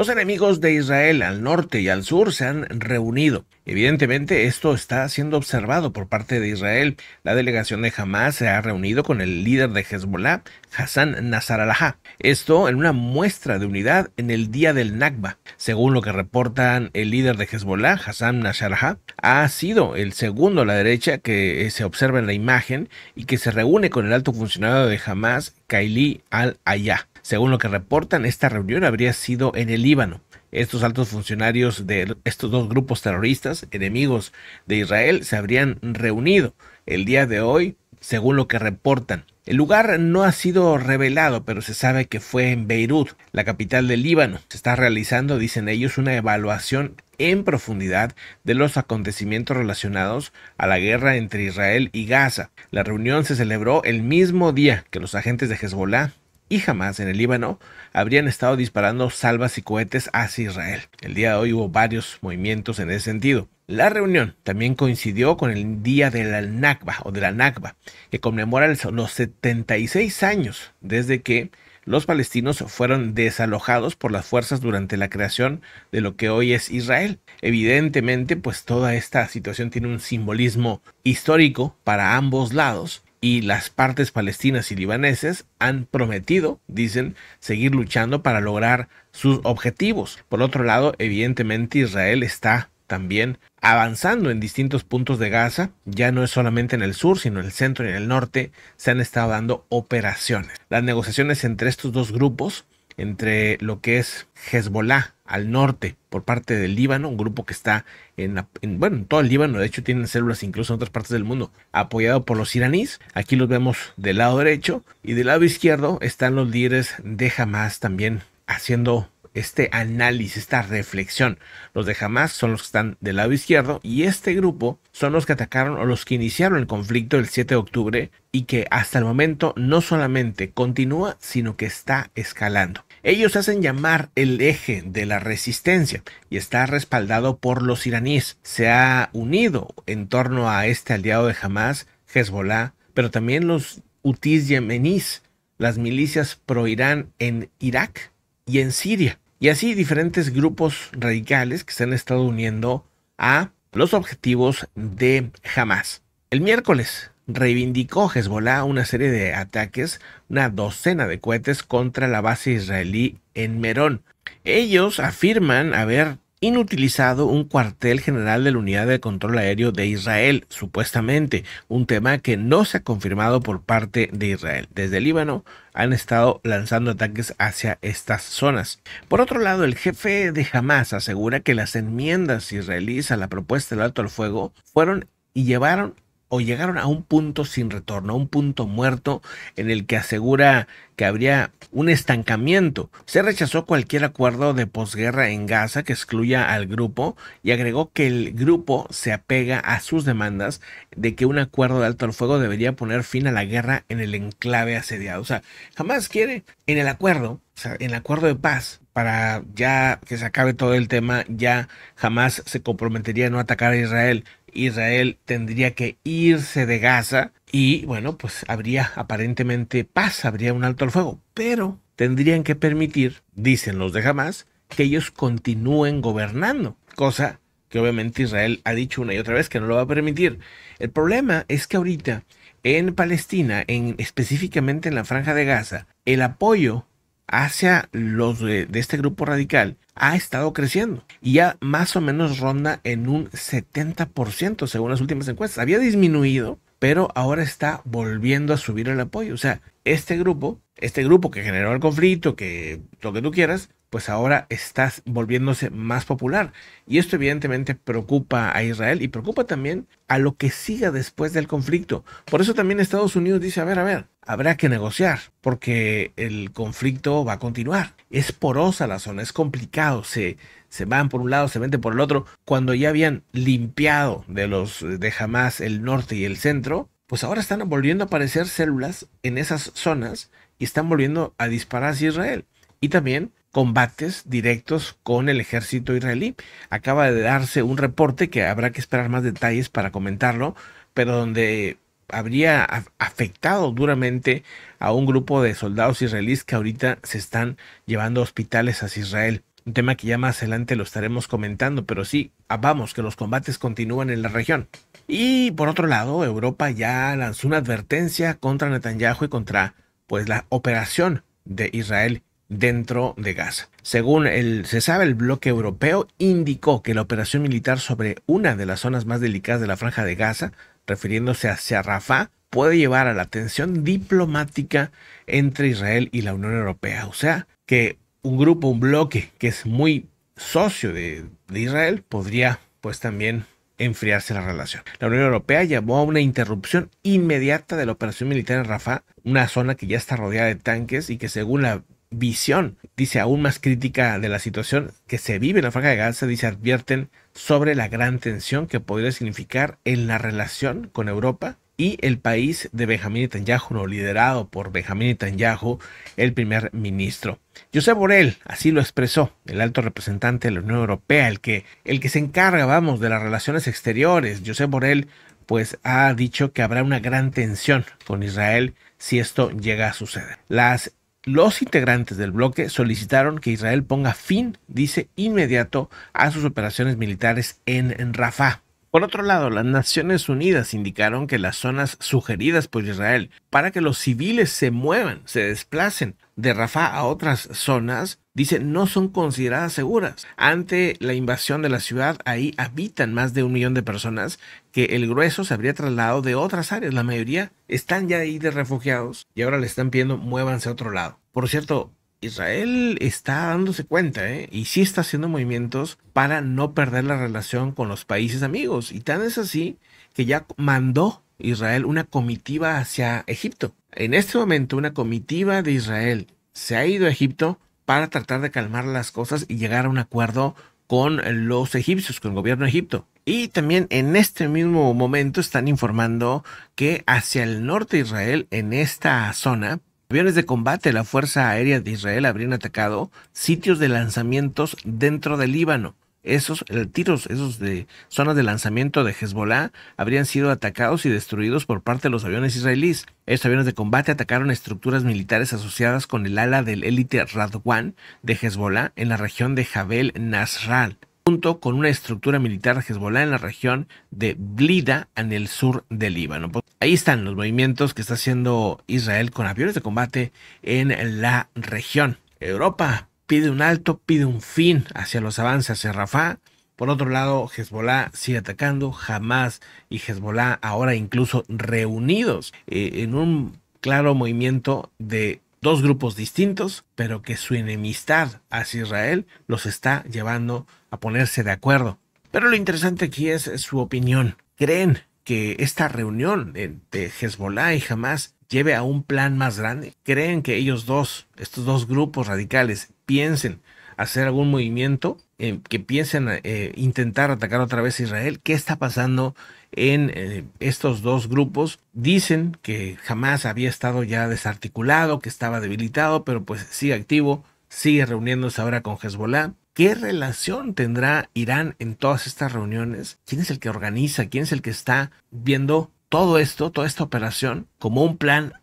Los enemigos de Israel al norte y al sur se han reunido. Evidentemente esto está siendo observado por parte de Israel. La delegación de Hamas se ha reunido con el líder de Hezbollah, Hassan Nasrallah. Esto en una muestra de unidad en el día del Nakba. Según lo que reportan el líder de Hezbollah, Hassan Nasrallah, ha sido el segundo a la derecha que eh, se observa en la imagen y que se reúne con el alto funcionario de Hamas, Kaili al-Ayah. Según lo que reportan, esta reunión habría sido en el Líbano. Estos altos funcionarios de estos dos grupos terroristas, enemigos de Israel, se habrían reunido el día de hoy, según lo que reportan. El lugar no ha sido revelado, pero se sabe que fue en Beirut, la capital del Líbano. Se está realizando, dicen ellos, una evaluación en profundidad de los acontecimientos relacionados a la guerra entre Israel y Gaza. La reunión se celebró el mismo día que los agentes de Hezbollah y jamás en el Líbano habrían estado disparando salvas y cohetes hacia Israel. El día de hoy hubo varios movimientos en ese sentido. La reunión también coincidió con el día de la Nakba o de la Nakba, que conmemora los 76 años desde que los palestinos fueron desalojados por las fuerzas durante la creación de lo que hoy es Israel. Evidentemente, pues toda esta situación tiene un simbolismo histórico para ambos lados y las partes palestinas y libaneses han prometido, dicen, seguir luchando para lograr sus objetivos. Por otro lado, evidentemente Israel está también avanzando en distintos puntos de Gaza, ya no es solamente en el sur, sino en el centro y en el norte, se han estado dando operaciones. Las negociaciones entre estos dos grupos entre lo que es Hezbollah al norte por parte del Líbano, un grupo que está en, bueno, todo el Líbano, de hecho tienen células incluso en otras partes del mundo, apoyado por los iraníes. Aquí los vemos del lado derecho y del lado izquierdo están los líderes de Hamas también haciendo este análisis, esta reflexión. Los de Hamas son los que están del lado izquierdo y este grupo son los que atacaron o los que iniciaron el conflicto el 7 de octubre y que hasta el momento no solamente continúa, sino que está escalando. Ellos hacen llamar el eje de la resistencia y está respaldado por los iraníes. Se ha unido en torno a este aliado de Hamas, Hezbollah, pero también los utis yemeníes, las milicias pro-Irán en Irak y en Siria. Y así diferentes grupos radicales que se han estado uniendo a los objetivos de Hamas. El miércoles, reivindicó Hezbollah una serie de ataques, una docena de cohetes contra la base israelí en Merón. Ellos afirman haber inutilizado un cuartel general de la Unidad de Control Aéreo de Israel, supuestamente, un tema que no se ha confirmado por parte de Israel. Desde Líbano han estado lanzando ataques hacia estas zonas. Por otro lado, el jefe de Hamas asegura que las enmiendas israelíes a la propuesta del alto al fuego fueron y llevaron o llegaron a un punto sin retorno, a un punto muerto en el que asegura que habría un estancamiento. Se rechazó cualquier acuerdo de posguerra en Gaza que excluya al grupo y agregó que el grupo se apega a sus demandas de que un acuerdo de alto el fuego debería poner fin a la guerra en el enclave asediado. O sea, jamás quiere en el acuerdo, o sea, en el acuerdo de paz, para ya que se acabe todo el tema, ya jamás se comprometería a no atacar a Israel. Israel tendría que irse de Gaza y bueno, pues habría aparentemente paz, habría un alto al fuego, pero tendrían que permitir, dicen los de jamás que ellos continúen gobernando, cosa que obviamente Israel ha dicho una y otra vez que no lo va a permitir. El problema es que ahorita en Palestina, en específicamente en la franja de Gaza, el apoyo hacia los de, este grupo radical ha estado creciendo y ya más o menos ronda en un 70% según las últimas encuestas. Había disminuido, pero ahora está volviendo a subir el apoyo. O sea, este grupo, este grupo que generó el conflicto, que lo que tú quieras, pues ahora está volviéndose más popular. Y esto evidentemente preocupa a Israel y preocupa también a lo que siga después del conflicto. Por eso también Estados Unidos dice, a ver, a ver, habrá que negociar, porque el conflicto va a continuar. Es porosa la zona, es complicado, se, se van por un lado, se venden por el otro. Cuando ya habían limpiado de los de jamás el norte y el centro, pues ahora están volviendo a aparecer células en esas zonas y están volviendo a disparar a Israel. Y también combates directos con el ejército israelí. Acaba de darse un reporte que habrá que esperar más detalles para comentarlo, pero donde habría afectado duramente a un grupo de soldados israelíes que ahorita se están llevando a hospitales hacia Israel. Un tema que ya más adelante lo estaremos comentando, pero sí, ah, vamos, que los combates continúan en la región. Y por otro lado, Europa ya lanzó una advertencia contra Netanyahu y contra pues la operación de Israel dentro de Gaza. Según el, se sabe, el bloque europeo indicó que la operación militar sobre una de las zonas más delicadas de la franja de Gaza, refiriéndose hacia Rafah, puede llevar a la tensión diplomática entre Israel y la Unión Europea. O sea, que un grupo, un bloque que es muy socio de, Israel podría pues también enfriarse la relación. La Unión Europea llamó a una interrupción inmediata de la operación militar en Rafah, una zona que ya está rodeada de tanques y que según la visión, dice aún más crítica de la situación que se vive en la franja de Gaza, dice advierten sobre la gran tensión que podría significar en la relación con Europa y el país de Benjamín Netanyahu, liderado por Benjamín Netanyahu, el primer ministro. Josep Borrell así lo expresó, el alto representante de la Unión Europea, el que, el que se encarga, vamos, de las relaciones exteriores. Josep Borrell pues ha dicho que habrá una gran tensión con Israel si esto llega a suceder. Las los integrantes del bloque solicitaron que Israel ponga fin, dice, inmediato a sus operaciones militares en Rafah. Por otro lado, las Naciones Unidas indicaron que las zonas sugeridas por Israel para que los civiles se muevan, se desplacen de Rafah a otras zonas, dicen no son consideradas seguras. Ante la invasión de la ciudad, ahí habitan más de un millón de personas que el grueso se habría trasladado de otras áreas. La mayoría están ya ahí de refugiados y ahora le están pidiendo muévanse a otro lado. Por cierto, Israel está dándose cuenta ¿eh? y sí está haciendo movimientos para no perder la relación con los países amigos. Y tan es así que ya mandó Israel una comitiva hacia Egipto. En este momento una comitiva de Israel se ha ido a Egipto para tratar de calmar las cosas y llegar a un acuerdo con los egipcios, con el gobierno de Egipto. Y también en este mismo momento están informando que hacia el norte de Israel, en esta zona, Aviones de combate de la Fuerza Aérea de Israel habrían atacado sitios de lanzamientos dentro del Líbano. Esos eh, tiros, esos de zonas de lanzamiento de Hezbollah, habrían sido atacados y destruidos por parte de los aviones israelíes. Estos aviones de combate atacaron estructuras militares asociadas con el ala del élite Radwan de Hezbollah en la región de Jabel Nasral junto con una estructura militar Hezbollah en la región de Blida, en el sur del Líbano. Pues, ahí están los movimientos que está haciendo Israel con aviones de combate en la región. Europa pide un alto, pide un fin hacia los avances hacia Rafah. Por otro lado, Hezbollah sigue atacando, Hamas y Hezbollah ahora incluso reunidos eh, en un claro movimiento de Dos grupos distintos, pero que su enemistad hacia Israel los está llevando a ponerse de acuerdo. Pero lo interesante aquí es su opinión. ¿Creen que esta reunión entre Hezbollah y Hamas lleve a un plan más grande? ¿Creen que ellos dos, estos dos grupos radicales, piensen hacer algún movimiento eh, que piensen eh, intentar atacar otra vez a Israel. ¿Qué está pasando en eh, estos dos grupos? Dicen que jamás había estado ya desarticulado, que estaba debilitado, pero pues sigue activo, sigue reuniéndose ahora con Hezbollah. ¿Qué relación tendrá Irán en todas estas reuniones? ¿Quién es el que organiza? ¿Quién es el que está viendo todo esto, toda esta operación, como un plan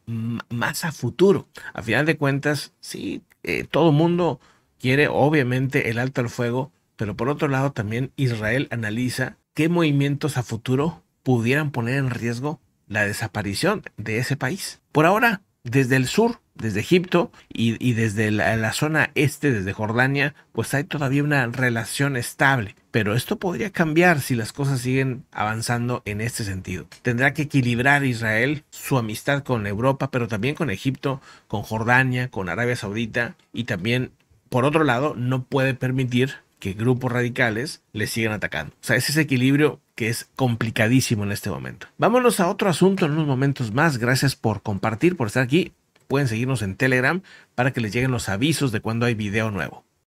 más a futuro? A final de cuentas, sí, todo el mundo quiere obviamente el alto al fuego, pero por otro lado también Israel analiza qué movimientos a futuro pudieran poner en riesgo la desaparición de ese país. Por ahora, desde el sur, desde Egipto y, desde la, zona este, desde Jordania, pues hay todavía una relación estable. Pero esto podría cambiar si las cosas siguen avanzando en este sentido. Tendrá que equilibrar Israel su amistad con Europa, pero también con Egipto, con Jordania, con Arabia Saudita y también por otro lado, no puede permitir que grupos radicales le sigan atacando. O sea, es ese equilibrio que es complicadísimo en este momento. Vámonos a otro asunto en unos momentos más. Gracias por compartir, por estar aquí. Pueden seguirnos en Telegram para que les lleguen los avisos de cuando hay video nuevo.